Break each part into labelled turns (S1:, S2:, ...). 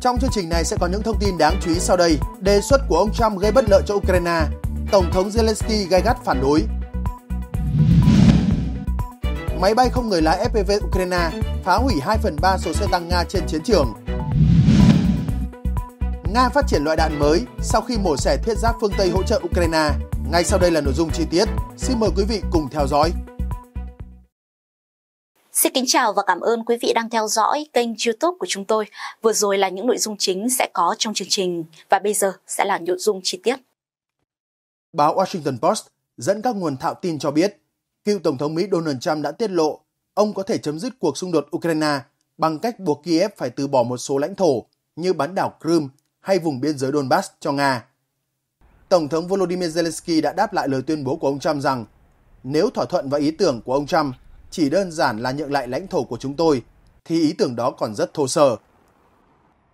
S1: Trong chương trình này sẽ có những thông tin đáng chú ý sau đây. Đề xuất của ông Trump gây bất lợi cho Ukraine. Tổng thống Zelensky gay gắt phản đối. Máy bay không người lái FPV Ukraine phá hủy 2 phần 3 số xe tăng Nga trên chiến trường. Nga phát triển loại đạn mới sau khi mổ xẻ thiết giáp phương Tây hỗ trợ Ukraine. Ngay sau đây là nội dung chi tiết. Xin mời quý vị cùng theo dõi.
S2: Xin kính chào và cảm ơn quý vị đang theo dõi kênh youtube của chúng tôi. Vừa rồi là những nội dung chính sẽ có trong chương trình và bây giờ sẽ là nội dung chi tiết.
S1: Báo Washington Post dẫn các nguồn thạo tin cho biết, cựu Tổng thống Mỹ Donald Trump đã tiết lộ ông có thể chấm dứt cuộc xung đột Ukraine bằng cách buộc Kiev phải từ bỏ một số lãnh thổ như bán đảo Crimea hay vùng biên giới Donbass cho Nga. Tổng thống Volodymyr Zelensky đã đáp lại lời tuyên bố của ông Trump rằng nếu thỏa thuận và ý tưởng của ông Trump chỉ đơn giản là nhượng lại lãnh thổ của chúng tôi, thì ý tưởng đó còn rất thô sơ.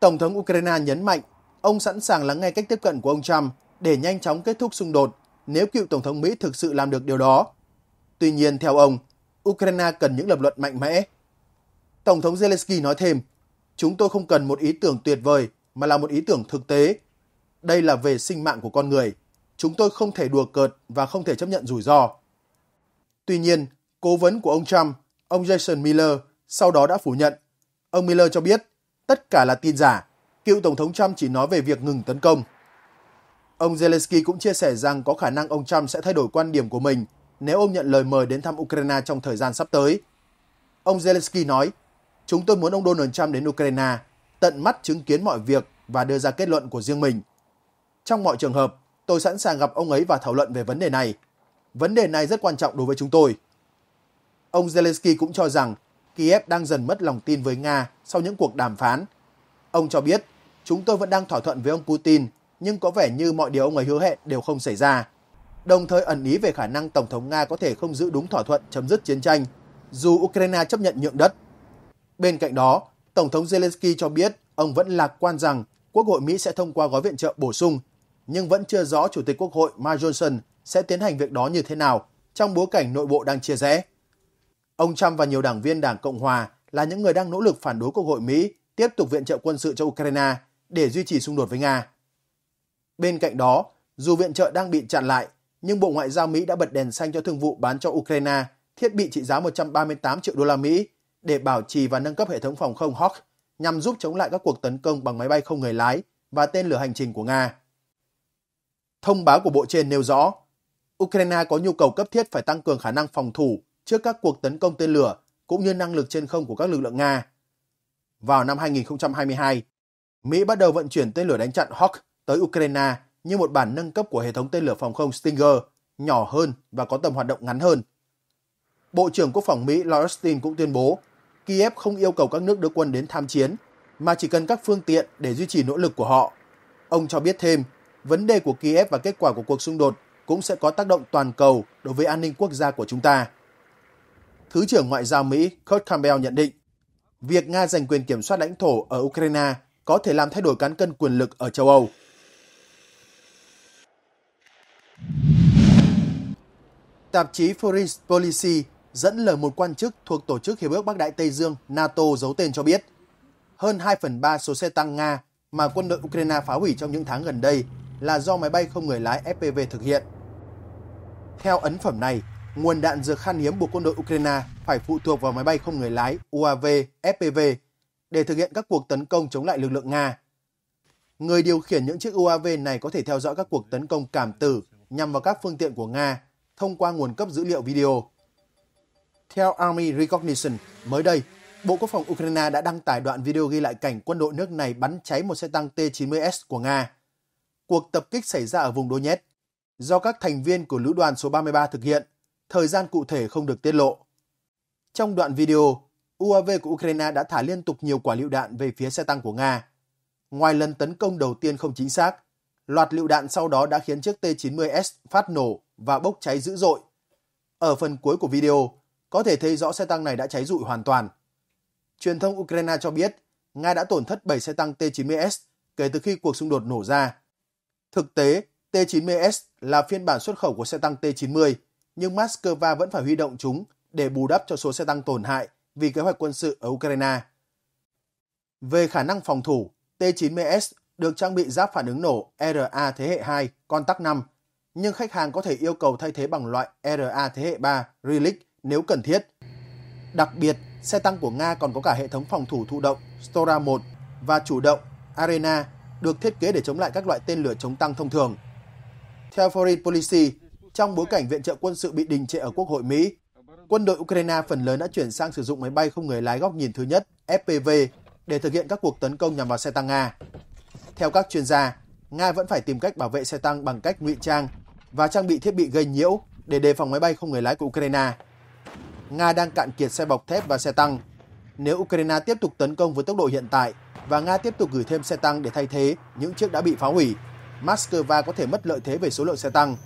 S1: Tổng thống Ukraine nhấn mạnh ông sẵn sàng lắng nghe cách tiếp cận của ông Trump để nhanh chóng kết thúc xung đột nếu cựu Tổng thống Mỹ thực sự làm được điều đó. Tuy nhiên, theo ông, Ukraine cần những lập luận mạnh mẽ. Tổng thống Zelensky nói thêm, chúng tôi không cần một ý tưởng tuyệt vời mà là một ý tưởng thực tế. Đây là về sinh mạng của con người. Chúng tôi không thể đùa cợt và không thể chấp nhận rủi ro. Tuy nhiên, cố vấn của ông Trump, ông Jason Miller, sau đó đã phủ nhận. Ông Miller cho biết tất cả là tin giả, cựu Tổng thống Trump chỉ nói về việc ngừng tấn công. Ông Zelensky cũng chia sẻ rằng có khả năng ông Trump sẽ thay đổi quan điểm của mình nếu ông nhận lời mời đến thăm Ukraine trong thời gian sắp tới. Ông Zelensky nói, chúng tôi muốn ông Donald Trump đến Ukraine, tận mắt chứng kiến mọi việc và đưa ra kết luận của riêng mình. Trong mọi trường hợp, tôi sẵn sàng gặp ông ấy và thảo luận về vấn đề này. Vấn đề này rất quan trọng đối với chúng tôi. Ông Zelensky cũng cho rằng Kiev đang dần mất lòng tin với Nga sau những cuộc đàm phán. Ông cho biết, chúng tôi vẫn đang thỏa thuận với ông Putin, nhưng có vẻ như mọi điều ông ấy hứa hẹn đều không xảy ra. Đồng thời ẩn ý về khả năng Tổng thống Nga có thể không giữ đúng thỏa thuận chấm dứt chiến tranh, dù Ukraine chấp nhận nhượng đất. Bên cạnh đó, Tổng thống Zelensky cho biết ông vẫn lạc quan rằng Quốc hội Mỹ sẽ thông qua gói viện trợ bổ sung, nhưng vẫn chưa rõ Chủ tịch Quốc hội Mike Johnson sẽ tiến hành việc đó như thế nào trong bối cảnh nội bộ đang chia rẽ. Ông Trump và nhiều đảng viên Đảng Cộng Hòa là những người đang nỗ lực phản đối Quốc hội Mỹ tiếp tục viện trợ quân sự cho Ukraine để duy trì xung đột với Nga. Bên cạnh đó, dù viện trợ đang bị chặn lại, nhưng Bộ Ngoại giao Mỹ đã bật đèn xanh cho thương vụ bán cho Ukraine thiết bị trị giá 138 triệu đô la Mỹ để bảo trì và nâng cấp hệ thống phòng không Hawk nhằm giúp chống lại các cuộc tấn công bằng máy bay không người lái và tên lửa hành trình của Nga. Thông báo của Bộ trên nêu rõ, Ukraine có nhu cầu cấp thiết phải tăng cường khả năng phòng thủ trước các cuộc tấn công tên lửa cũng như năng lực trên không của các lực lượng Nga. Vào năm 2022, Mỹ bắt đầu vận chuyển tên lửa đánh chặn Hawk tới Ukraine như một bản nâng cấp của hệ thống tên lửa phòng không Stinger nhỏ hơn và có tầm hoạt động ngắn hơn. Bộ trưởng Quốc phòng Mỹ Lloyd Austin cũng tuyên bố Kiev không yêu cầu các nước đưa quân đến tham chiến, mà chỉ cần các phương tiện để duy trì nỗ lực của họ. Ông cho biết thêm, vấn đề của Kiev và kết quả của cuộc xung đột cũng sẽ có tác động toàn cầu đối với an ninh quốc gia của chúng ta. Thứ trưởng Ngoại giao Mỹ Kurt Campbell nhận định, việc Nga giành quyền kiểm soát lãnh thổ ở Ukraine có thể làm thay đổi cán cân quyền lực ở châu Âu. Tạp chí Foreign Policy dẫn lời một quan chức thuộc Tổ chức Hiệp ước Bắc Đại Tây Dương NATO giấu tên cho biết, hơn 2 phần 3 số xe tăng Nga mà quân đội Ukraine phá hủy trong những tháng gần đây là do máy bay không người lái FPV thực hiện. Theo ấn phẩm này, nguồn đạn dược khan hiếm buộc quân đội Ukraine phải phụ thuộc vào máy bay không người lái UAV FPV để thực hiện các cuộc tấn công chống lại lực lượng Nga. Người điều khiển những chiếc UAV này có thể theo dõi các cuộc tấn công cảm tử nhằm vào các phương tiện của Nga thông qua nguồn cấp dữ liệu video. Theo Army Recognition, mới đây, Bộ Quốc phòng Ukraine đã đăng tải đoạn video ghi lại cảnh quân đội nước này bắn cháy một xe tăng T-90S của Nga. Cuộc tập kích xảy ra ở vùng Donetsk do các thành viên của lữ đoàn số 33 thực hiện thời gian cụ thể không được tiết lộ. Trong đoạn video, UAV của Ukraine đã thả liên tục nhiều quả lựu đạn về phía xe tăng của Nga. Ngoài lần tấn công đầu tiên không chính xác, loạt lựu đạn sau đó đã khiến chiếc T-90S phát nổ và bốc cháy dữ dội. Ở phần cuối của video, có thể thấy rõ xe tăng này đã cháy rụi hoàn toàn. Truyền thông Ukraine cho biết, Nga đã tổn thất 7 xe tăng T-90S kể từ khi cuộc xung đột nổ ra. Thực tế, T-90S là phiên bản xuất khẩu của xe tăng T-90 nhưng Moscow vẫn phải huy động chúng để bù đắp cho số xe tăng tổn hại vì kế hoạch quân sự ở Ukraine. Về khả năng phòng thủ, T-90S được trang bị giáp phản ứng nổ RA thế hệ 2, con tắc 5, nhưng khách hàng có thể yêu cầu thay thế bằng loại RA thế hệ 3, Relic nếu cần thiết. Đặc biệt, xe tăng của Nga còn có cả hệ thống phòng thủ thụ động Stora 1 và chủ động Arena được thiết kế để chống lại các loại tên lửa chống tăng thông thường. Theo Foreign Policy, trong bối cảnh viện trợ quân sự bị đình trệ ở Quốc hội Mỹ. Quân đội Ukraine phần lớn đã chuyển sang sử dụng máy bay không người lái góc nhìn thứ nhất FPV để thực hiện các cuộc tấn công nhằm vào xe tăng Nga. Theo các chuyên gia, Nga vẫn phải tìm cách bảo vệ xe tăng bằng cách ngụy trang và trang bị thiết bị gây nhiễu để đề phòng máy bay không người lái của Ukraine. Nga đang cạn kiệt xe bọc thép và xe tăng. Nếu Ukraine tiếp tục tấn công với tốc độ hiện tại và Nga tiếp tục gửi thêm xe tăng để thay thế những chiếc đã bị phá hủy, Moscow có thể mất lợi thế về số lượng xe tăng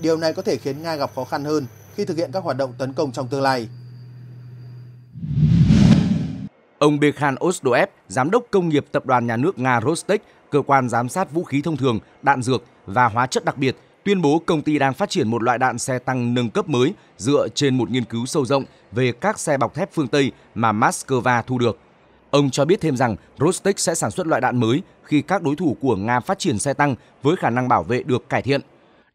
S1: Điều này có thể khiến Nga gặp khó khăn hơn khi thực hiện các hoạt động tấn công trong tương lai.
S2: Ông Bekhan Osdoev, giám đốc công nghiệp tập đoàn nhà nước Nga Rostec, cơ quan giám sát vũ khí thông thường, đạn dược và hóa chất đặc biệt, tuyên bố công ty đang phát triển một loại đạn xe tăng nâng cấp mới dựa trên một nghiên cứu sâu rộng về các xe bọc thép phương Tây mà Moscow thu được. Ông cho biết thêm rằng Rostec sẽ sản xuất loại đạn mới khi các đối thủ của Nga phát triển xe tăng với khả năng bảo vệ được cải thiện.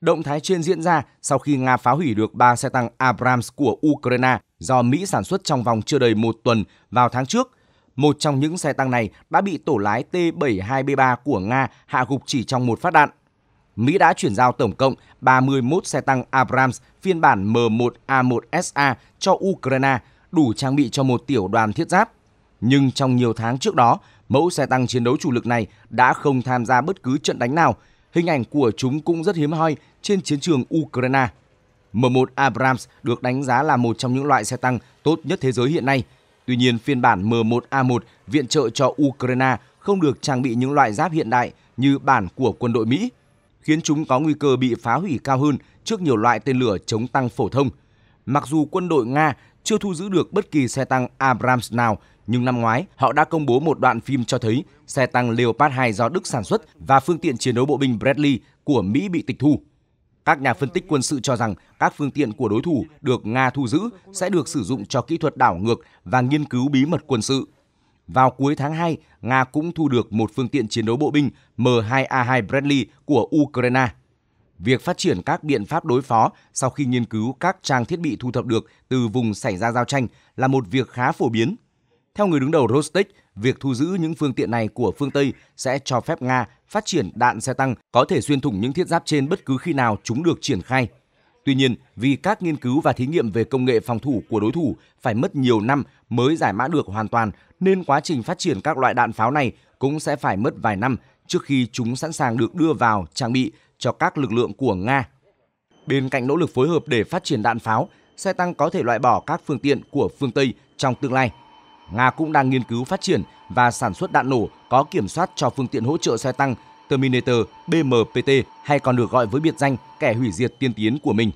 S2: Động thái trên diễn ra sau khi Nga phá hủy được 3 xe tăng Abrams của Ukraine do Mỹ sản xuất trong vòng chưa đầy một tuần vào tháng trước. Một trong những xe tăng này đã bị tổ lái T-72B3 của Nga hạ gục chỉ trong một phát đạn. Mỹ đã chuyển giao tổng cộng 31 xe tăng Abrams phiên bản M1A1SA cho Ukraine, đủ trang bị cho một tiểu đoàn thiết giáp. Nhưng trong nhiều tháng trước đó, mẫu xe tăng chiến đấu chủ lực này đã không tham gia bất cứ trận đánh nào – Hình ảnh của chúng cũng rất hiếm hoi trên chiến trường Ukraine. M1 Abrams được đánh giá là một trong những loại xe tăng tốt nhất thế giới hiện nay. Tuy nhiên, phiên bản M1A1 viện trợ cho Ukraine không được trang bị những loại giáp hiện đại như bản của quân đội Mỹ, khiến chúng có nguy cơ bị phá hủy cao hơn trước nhiều loại tên lửa chống tăng phổ thông. Mặc dù quân đội Nga chưa thu giữ được bất kỳ xe tăng Abrams nào nhưng năm ngoái họ đã công bố một đoạn phim cho thấy xe tăng Leopard 2 do Đức sản xuất và phương tiện chiến đấu bộ binh Bradley của Mỹ bị tịch thu. Các nhà phân tích quân sự cho rằng các phương tiện của đối thủ được Nga thu giữ sẽ được sử dụng cho kỹ thuật đảo ngược và nghiên cứu bí mật quân sự. Vào cuối tháng 2, Nga cũng thu được một phương tiện chiến đấu bộ binh M2A2 Bradley của Ukraine. Việc phát triển các biện pháp đối phó sau khi nghiên cứu các trang thiết bị thu thập được từ vùng xảy ra giao tranh là một việc khá phổ biến theo người đứng đầu Rostec, việc thu giữ những phương tiện này của phương Tây sẽ cho phép Nga phát triển đạn xe tăng có thể xuyên thủng những thiết giáp trên bất cứ khi nào chúng được triển khai. Tuy nhiên, vì các nghiên cứu và thí nghiệm về công nghệ phòng thủ của đối thủ phải mất nhiều năm mới giải mã được hoàn toàn, nên quá trình phát triển các loại đạn pháo này cũng sẽ phải mất vài năm trước khi chúng sẵn sàng được đưa vào trang bị cho các lực lượng của Nga. Bên cạnh nỗ lực phối hợp để phát triển đạn pháo, xe tăng có thể loại bỏ các phương tiện của phương Tây trong tương lai – Nga cũng đang nghiên cứu phát triển và sản xuất đạn nổ có kiểm soát cho phương tiện hỗ trợ xe tăng Terminator BMPT hay còn được gọi với biệt danh kẻ hủy diệt tiên tiến của mình.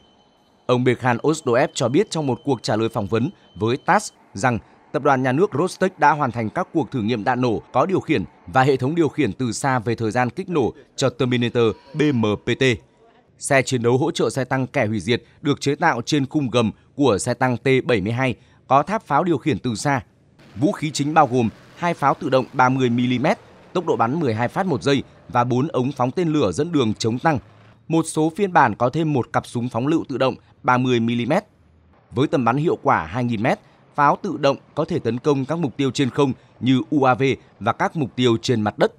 S2: Ông Bekhan Osdoev cho biết trong một cuộc trả lời phỏng vấn với TASS rằng tập đoàn nhà nước Rostec đã hoàn thành các cuộc thử nghiệm đạn nổ có điều khiển và hệ thống điều khiển từ xa về thời gian kích nổ cho Terminator BMPT. Xe chiến đấu hỗ trợ xe tăng kẻ hủy diệt được chế tạo trên khung gầm của xe tăng T-72 có tháp pháo điều khiển từ xa Vũ khí chính bao gồm hai pháo tự động 30mm, tốc độ bắn 12 phát một giây và bốn ống phóng tên lửa dẫn đường chống tăng. Một số phiên bản có thêm một cặp súng phóng lựu tự động 30mm. Với tầm bắn hiệu quả 2.000m, pháo tự động có thể tấn công các mục tiêu trên không như UAV và các mục tiêu trên mặt đất.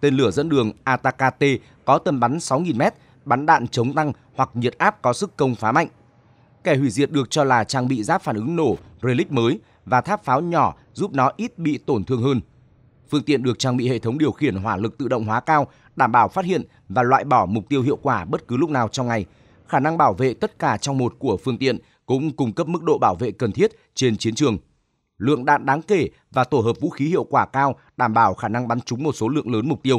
S2: Tên lửa dẫn đường ATACT có tầm bắn 6.000m, bắn đạn chống tăng hoặc nhiệt áp có sức công phá mạnh. Kẻ hủy diệt được cho là trang bị giáp phản ứng nổ Relic mới – và tháp pháo nhỏ giúp nó ít bị tổn thương hơn. Phương tiện được trang bị hệ thống điều khiển hỏa lực tự động hóa cao, đảm bảo phát hiện và loại bỏ mục tiêu hiệu quả bất cứ lúc nào trong ngày. Khả năng bảo vệ tất cả trong một của phương tiện cũng cung cấp mức độ bảo vệ cần thiết trên chiến trường. Lượng đạn đáng kể và tổ hợp vũ khí hiệu quả cao đảm bảo khả năng bắn trúng một số lượng lớn mục tiêu.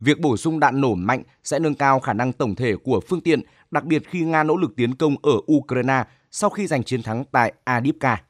S2: Việc bổ sung đạn nổ mạnh sẽ nâng cao khả năng tổng thể của phương tiện, đặc biệt khi Nga nỗ lực tiến công ở Ukraine sau khi giành chiến thắng tại Adipka.